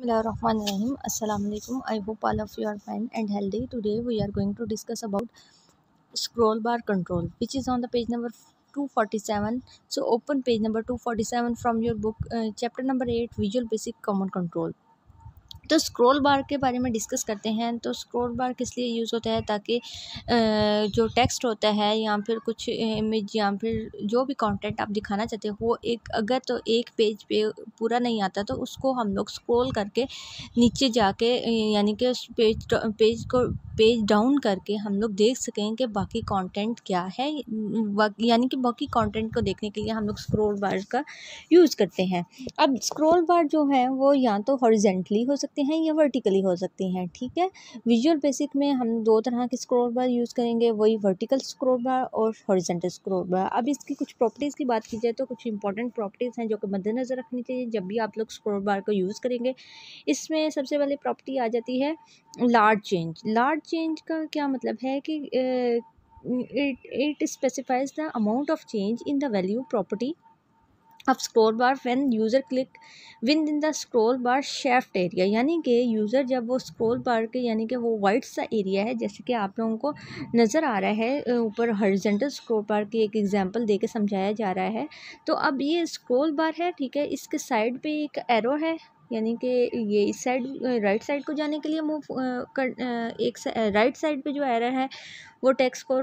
अस्सलाम वालेकुम I hope all of your fine and healthy today we are going to discuss about scroll bar control which is on the page number 247 so open page number 247 from your book chapter number eight Visual Basic common control तो scroll bar के बारे में discuss करते हैं तो scroll बार किस लिए use होता है ताकि जो टेक्स्ट होता है या फिर कुछ इमेज या फिर जो भी कंटेंट आप दिखाना चाहते हो वो एक अगर तो एक पेज पे पूरा नहीं आता तो उसको हम लोग स्क्रॉल करके नीचे जाके यानी कि उस पेज पेज को पेज डाउन करके हम लोग देख सकें कि बाकी कंटेंट क्या है यानी कि बाकी कंटेंट को देखने के लिए हम लोग स्क्रोल बार का यूज़ करते हैं अब स्क्रोल बार जो है वो या तो हॉरिजेंटली हो सकते हैं या वर्टिकली हो सकती हैं ठीक है विजुअल बेसिक में हम दो तरह के स्क्रोल बार यूज़ करेंगे वही वर्टिकल स्क्रोल बार और हॉरिजेंटल स्क्रोल बार अब इसकी कुछ प्रॉपर्टीज़ की बात की जाए तो कुछ इंपॉर्टेंट प्रॉपर्टीज़ हैं जो कि मद्देनज़र रखनी चाहिए जब भी आप लोग स्क्रोल बार को यूज़ करेंगे इसमें सबसे पहले प्रॉपर्टी आ जाती है लार्ज चेंज लार्ज चेंज का क्या मतलब है कि it specifies the amount of change in the value property of scroll bar when user click within in the scroll bar shaft area यानी कि यूज़र जब वो स्क्रोल बार के यानी कि वो वाइट सा एरिया है जैसे कि आप लोगों को नज़र आ रहा है ऊपर हर जेंटल स्क्रोल बार की एक एग्जाम्पल दे के समझाया जा रहा है तो अब ये स्क्रोल बार है ठीक है इसके साइड पर एक एरो है यानी कि ये इस साइड राइट साइड को जाने के लिए मूव कर एक राइट साइड पे जो एरर है वो टेक्स्ट को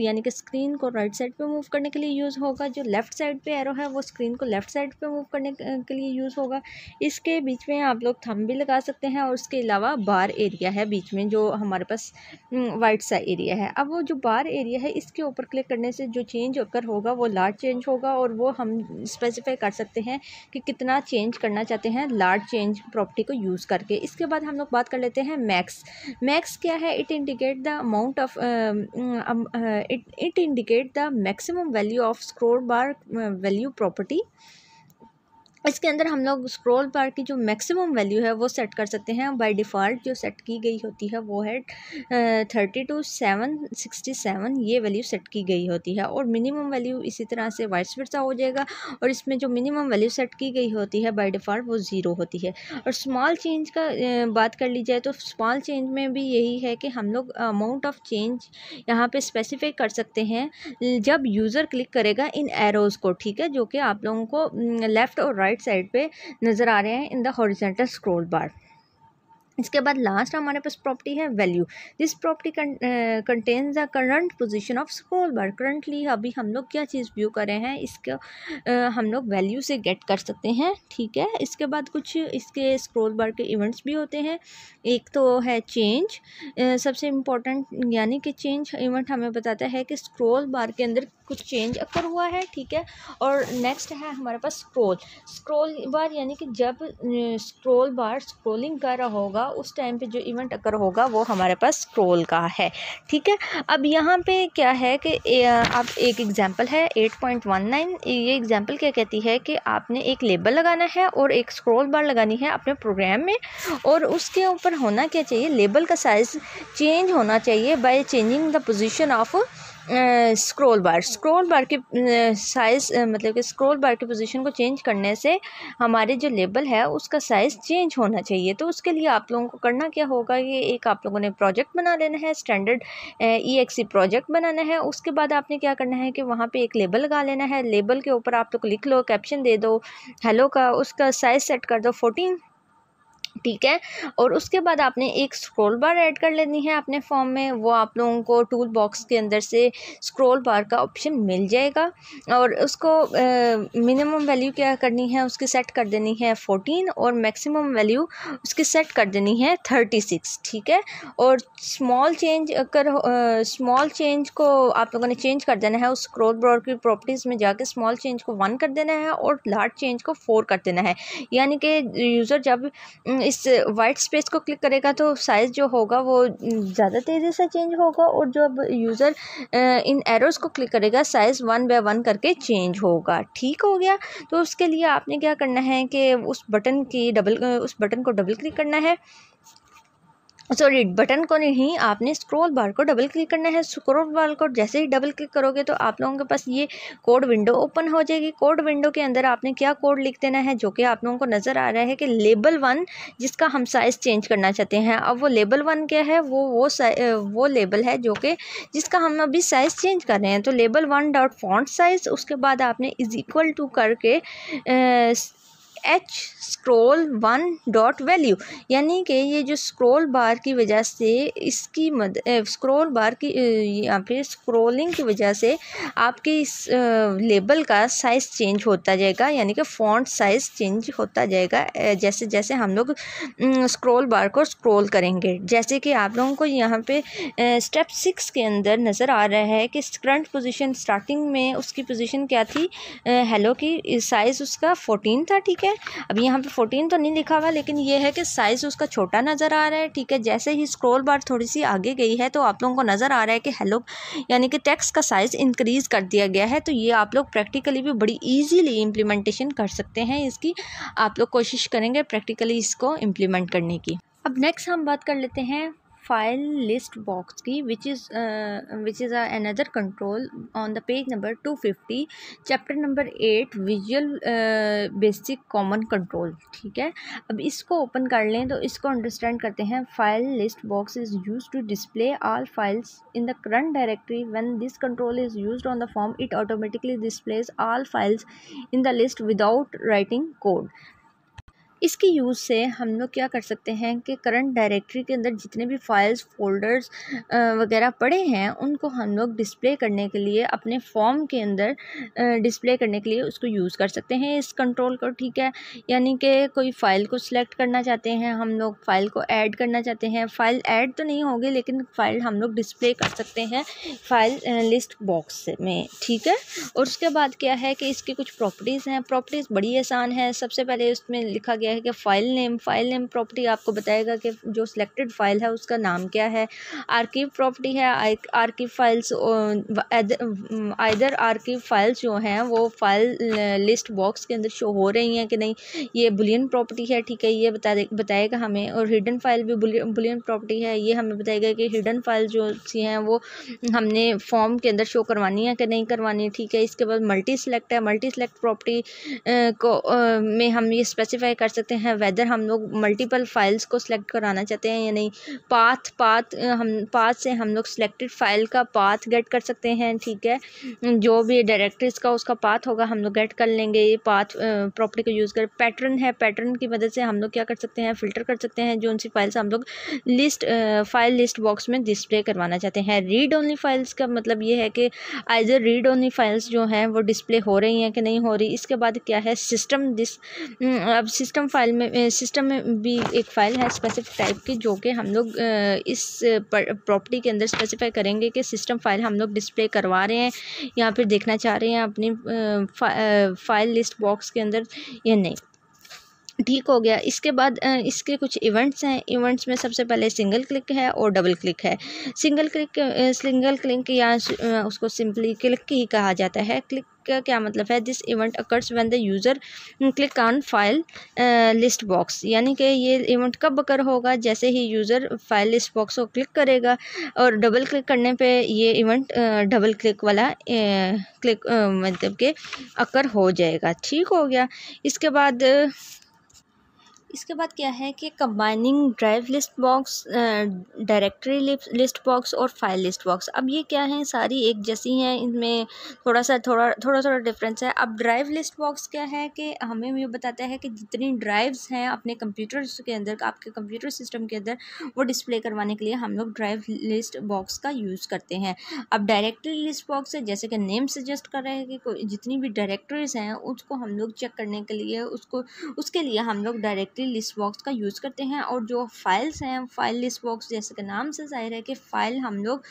यानी कि स्क्रीन को राइट साइड पे मूव करने के लिए यूज़ होगा जो लेफ़्ट साइड पे एरो है वो स्क्रीन को लेफ़्ट साइड पे मूव करने के लिए यूज़ होगा इसके बीच में आप लोग थम भी लगा सकते हैं और उसके अलावा बार एरिया है बीच में जो हमारे पास वाइट सा एरिया है अब वो जो बार एरिया है इसके ऊपर क्लिक करने से जो चेंज होकर होगा वो लार्ज चेंज होगा और वो हम स्पेसिफाई कर सकते हैं कि कितना चेंज करना चाहते हैं लार्ज पार्ट चेंज प्रॉपर्टी को यूज़ करके इसके बाद हम लोग बात कर लेते हैं मैक्स मैक्स क्या है it indicate the amount of it it indicate the maximum value of scroll bar value property इसके अंदर हम लोग स्क्रॉल बार की जो मैक्सिमम वैल्यू है वो सेट कर सकते हैं बाय डिफ़ॉल्ट जो सेट की गई होती है वो है thirty two seven sixty seven ये वैल्यू सेट की गई होती है और मिनिमम वैल्यू इसी तरह से वाइस वर्सा हो जाएगा और इसमें जो मिनिमम वैल्यू सेट की गई होती है बाई डिफ़ॉल्ट वो ज़ीरो होती है और स्मॉल चेंज का बात कर ली जाए तो स्मॉल चेंज में भी यही है कि हम लोग अमाउंट ऑफ चेंज यहाँ पर स्पेसिफाई कर सकते हैं जब यूज़र क्लिक करेगा इन एरोज़ को ठीक है जो कि आप लोगों को लेफ़्ट और राइट राइट साइड पे नजर आ रहे हैं in the horizontal scroll bar. इसके बाद लास्ट हमारे पास प्रॉपर्टी है value this property contains the current position of scroll bar currently अभी हम लोग क्या चीज़ व्यू कर रहे हैं इसको हम लोग वैल्यू से गेट कर सकते हैं ठीक है इसके बाद कुछ इसके स्क्रोल बार के इवेंट्स भी होते हैं एक तो है चेंज uh, सबसे इम्पोर्टेंट यानी कि चेंज इवेंट हमें बताता है कि स्क्रोल बार के अंदर कुछ चेंज अक्कर हुआ है ठीक है और नेक्स्ट है हमारे पास स्क्रोल स्क्रोल बार यानी कि जब स्क्रोल बार स्क्रोलिंग कर रहा होगा होगा उस टाइम पे जो इवेंट अकर होगा वो हमारे पास स्क्रोल का है ठीक है अब यहाँ पे क्या है कि आप एक एग्ज़ाम्पल है एट पॉइंट वन नाइन ये एग्ज़ाम्पल क्या कहती है कि आपने एक लेबल लगाना है और एक स्क्रोल बार लगानी है अपने प्रोग्राम में और उसके ऊपर होना क्या चाहिए लेबल का साइज़ चेंज होना चाहिए by changing the position of scroll bar scroll bar के साइज़ मतलब कि स्क्रॉल बार की पोजीशन को चेंज करने से हमारे जो लेबल है उसका साइज़ चेंज होना चाहिए तो उसके लिए आप लोगों को करना क्या होगा कि एक आप लोगों ने प्रोजेक्ट बना लेना है स्टैंडर्ड ई एक्सी प्रोजेक्ट बनाना है उसके बाद आपने क्या करना है कि वहाँ पर एक लेबल लगा लेना है लेबल के ऊपर आप लोग लिख लो कैप्शन दे दो हेलो का उसका साइज़ सेट कर दो फोर्टीन ठीक है और उसके बाद आपने एक स्क्रॉल बार ऐड कर लेनी है अपने फॉर्म में वो आप लोगों को टूल बॉक्स के अंदर से स्क्रॉल बार का ऑप्शन मिल जाएगा और उसको मिनिमम वैल्यू क्या करनी है उसकी सेट कर देनी है फोर्टीन और मैक्सिमम वैल्यू उसकी सेट कर देनी है थर्टी सिक्स ठीक है और स्मॉल चेंज अगर स्मॉल चेंज को आप लोगों ने चेंज कर देना है उस स्क्रोल बार की प्रॉपर्टीज़ में जाके स्मॉल चेंज को वन कर देना है और लार्ज चेंज को फोर कर देना है यानी कि यूज़र जब इस वाइट स्पेस को क्लिक करेगा तो साइज़ जो होगा वो ज़्यादा तेज़ी से चेंज होगा और जो अब यूज़र इन एरोज़ को क्लिक करेगा साइज़ वन बाय वन करके चेंज होगा ठीक हो गया तो उसके लिए आपने क्या करना है कि उस बटन की डबल उस बटन को डबल क्लिक करना है सॉरी बटन को नहीं आपने स्क्रॉल बार को डबल क्लिक करना है स्क्रॉल बार को जैसे ही डबल क्लिक करोगे तो आप लोगों के पास ये कोड विंडो ओपन हो जाएगी कोड विंडो के अंदर आपने क्या कोड लिख देना है जो कि आप लोगों को नज़र आ रहा है कि लेबल वन जिसका हम साइज़ चेंज करना चाहते हैं अब वो लेबल वन क्या है वो वो वो लेबल है जो कि जिसका हम अभी साइज़ चेंज कर रहे हैं तो label one dot font size उसके बाद आपने इज़ इक्वल टू करके H scroll one dot value यानी कि ये जो स्क्रोल बार की वजह से इसकी मद स्क्रोल बार की यहाँ पे स्क्रोलिंग की वजह से आपके इस लेबल का साइज़ चेंज होता जाएगा यानी कि फॉन्ट साइज़ चेंज होता जाएगा जैसे जैसे हम लोग स्क्रोल बार को स्क्रोल करेंगे जैसे कि आप लोगों को यहाँ पे स्टेप सिक्स के अंदर नज़र आ रहा है कि करंट पोजीशन स्टार्टिंग में उसकी पोजिशन क्या थी हेलो की साइज़ उसका फोर्टीन था ठीक है अब यहाँ पे फोर्टीन तो नहीं लिखा हुआ लेकिन ये है कि साइज़ उसका छोटा नज़र आ रहा है ठीक है जैसे ही स्क्रोल बार थोड़ी सी आगे गई है तो आप लोगों को नज़र आ रहा है कि हेलो यानी कि टेक्स का साइज़ इंक्रीज़ कर दिया गया है तो ये आप लोग प्रैक्टिकली भी बड़ी ईजीली इम्प्लीमेंटेशन कर सकते हैं इसकी आप लोग कोशिश करेंगे प्रैक्टिकली इसको इम्प्लीमेंट करने की अब नेक्स्ट हम बात कर लेते हैं फाइल लिस्ट बॉक्स की which is which is another control on the page number two fifty chapter number eight Visual Basic common control ठीक है अब इसको ओपन कर लें तो इसको अंडरस्टैंड करते हैं file list box is use to display all files in the current directory when this control is use on the form it automatically displays all files in the list without writing code इसके use से हम लोग क्या कर सकते हैं कि current directory के अंदर जितने भी फाइल्स फ़ोल्डर्स वगैरह पड़े हैं उनको हम लोग डिस्प्ले करने के लिए अपने फॉर्म के अंदर डिस्प्ले करने के लिए उसको यूज़ कर सकते हैं इस कंट्रोल को ठीक है यानी कि कोई फ़ाइल को सिलेक्ट करना चाहते हैं हम लोग फ़ाइल को ऐड करना चाहते हैं फ़ाइल ऐड तो नहीं होगी लेकिन फ़ाइल हम लोग डिस्प्ले कर सकते हैं फ़ाइल लिस्ट बॉक्स में ठीक है और उसके बाद क्या है कि इसकी कुछ प्रॉपर्टीज़ हैं प्रॉपर्टीज़ बड़ी आसान है सबसे पहले उसमें लिखा गया गया है कि file name file name property आपको बताएगा कि जो सिलेक्टेड फ़ाइल है उसका नाम क्या है आर्किव प्रॉपर्टी है archive files either archive files जो हैं वो फाइल लिस्ट बॉक्स के अंदर शो हो रही हैं कि नहीं ये बुलियन प्रॉपर्टी है ठीक है ये बता बताएगा हमें और हिडन फाइल भी बुलियन प्रॉपर्टी है ये हमें बताएगा कि हिडन फाइल जो सी हैं वो हमने फॉर्म के अंदर शो करवानी है कि नहीं करवानी ठीक है इसके बाद मल्टी सेलेक्ट है मल्टी सेलेक्ट प्रॉपर्टी को आ, में हम ये स्पेसिफाई कर सकते हैं वेदर हम लोग मल्टीपल फ़ाइल्स को सिलेक्ट कराना चाहते हैं या नहीं पाथ पाथ हम पाथ से हम लोग सिलेक्टेड फ़ाइल का पाथ गेट कर सकते हैं ठीक है जो भी डायरेक्टरीज का उसका पाथ होगा हम लोग गेट कर लेंगे ये पाथ प्रॉपर्टी को यूज़ कर पैटर्न है पैटर्न की मदद से हम लोग क्या कर सकते हैं फ़िल्टर कर सकते हैं जो उनसी फाइल्स हम लोग लिस्ट फाइल लिस्ट बॉक्स में डिस्प्ले करवाना चाहते हैं रीड ओनली फाइल्स का मतलब ये है कि आइज़र रीड ओनली फाइल्स जो हैं वो डिस्प्ले हो रही हैं कि नहीं हो रही इसके बाद क्या है सिस्टम डिस अब सिस्टम सिस्टम फाइल में सिस्टम में भी एक फ़ाइल है स्पेसिफिक टाइप की जो कि हम लोग इस प्रॉपर्टी के अंदर स्पेसिफाई करेंगे कि सिस्टम फाइल हम लोग डिस्प्ले करवा रहे हैं या फिर देखना चाह रहे हैं अपनी फाइल लिस्ट बॉक्स के अंदर या नहीं ठीक हो गया इसके बाद इसके कुछ इवेंट्स हैं इवेंट्स में सबसे पहले सिंगल क्लिक है और डबल क्लिक है सिंगल क्लिक सिंगल क्लिक या उसको सिंपली क्लिक ही कहा जाता है क्लिक का क्या मतलब है this event occurs when the user click on file list box यानी कि ये इवेंट कब अकर होगा जैसे ही यूज़र फाइल लिस्ट बॉक्स को क्लिक करेगा और डबल क्लिक करने पे ये इवेंट डबल क्लिक वाला क्लिक मतलब के अकर हो जाएगा ठीक हो गया इसके बाद इसके बाद क्या है कि combining drive list box directory list box और फाइल लिस्ट बॉक्स अब ये क्या है सारी एक जैसी हैं इनमें थोड़ा सा थोड़ा थोड़ा थोड़ा डिफरेंस है अब ड्राइव लिस्ट बॉक्स क्या है कि हमें ये बताता है कि जितनी ड्राइव्स हैं अपने कंप्यूटर्स के अंदर आपके कंप्यूटर सिस्टम के अंदर वो डिस्प्ले करवाने के लिए हम लोग ड्राइव लिस्ट बॉक्स का यूज़ करते हैं अब डायरेक्टरी लिस्ट बॉक्स है जैसे कि नेम सजेस्ट कर रहे हैं कि जितनी भी डायरेक्टरीज हैं उसको हम लोग चेक करने के लिए उसको उसके लिए हम लोग डायरेक्ट डायरेक्टली लिस्ट बॉक्स का यूज़ करते हैं और जो फाइल्स हैं फाइल लिस्ट बॉक्स जैसे कि नाम से ज़ाहिर है कि फ़ाइल हम लोग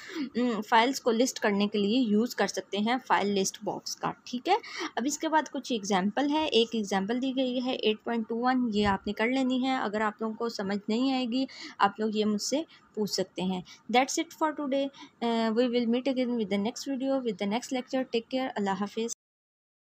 फ़ाइल्स को लिस्ट करने के लिए यूज़ कर सकते हैं फ़ाइल लिस्ट बॉक्स का ठीक है अब इसके बाद कुछ एग्जाम्पल है एक एग्ज़ाम्पल दी गई है एट पॉइंट टू वन ये आपने कर लेनी है अगर आप लोगों को समझ नहीं आएगी आप लोग ये मुझसे पूछ सकते हैं that's it for today we will meet again with the next video with the next lecture take care अल्लाह हाफिज़